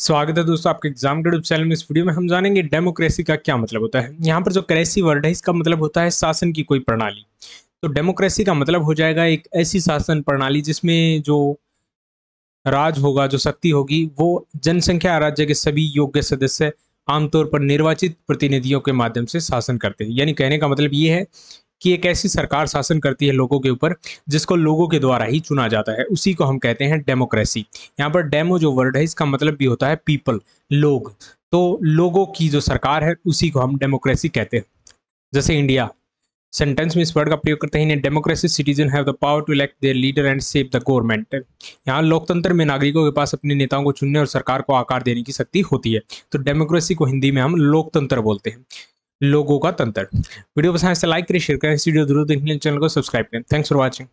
स्वागत है दोस्तों आपके एग्जाम के चैनल में इस वीडियो में हम जानेंगे डेमोक्रेसी का क्या मतलब होता है यहाँ पर जो क्रेसी वर्ड है इसका मतलब होता है शासन की कोई प्रणाली तो डेमोक्रेसी का मतलब हो जाएगा एक ऐसी शासन प्रणाली जिसमें जो राज होगा जो शक्ति होगी वो जनसंख्या राज्य के सभी योग्य सदस्य आमतौर पर निर्वाचित प्रतिनिधियों के माध्यम से शासन करते हैं यानी कहने का मतलब ये है कि एक ऐसी सरकार शासन करती है लोगों के ऊपर जिसको लोगों के द्वारा ही चुना जाता है उसी को हम कहते हैं डेमोक्रेसी यहाँ पर डेमो जो वर्ड है इसका मतलब भी होता है पीपल लोग तो लोगों की जो सरकार है उसी को हम डेमोक्रेसी कहते हैं जैसे इंडिया सेंटेंस में इस वर्ड का प्रयोग करते हैं democracy citizen have the power to elect their leader and save the government यहाँ लोकतंत्र में नागरिकों के पास अपने नेताओं को चुनने और सरकार को आकार देने की शक्ति होती है तो डेमोक्रेसी को हिंदी में हम लोकतंत्र बोलते हैं लोगों का तंत्र वीडियो पसंद है तो लाइक करें शेयर करें इस वीडियो जरूर देखने चैनल को सब्सक्राइब करें थैंक्स फॉर वॉचिंग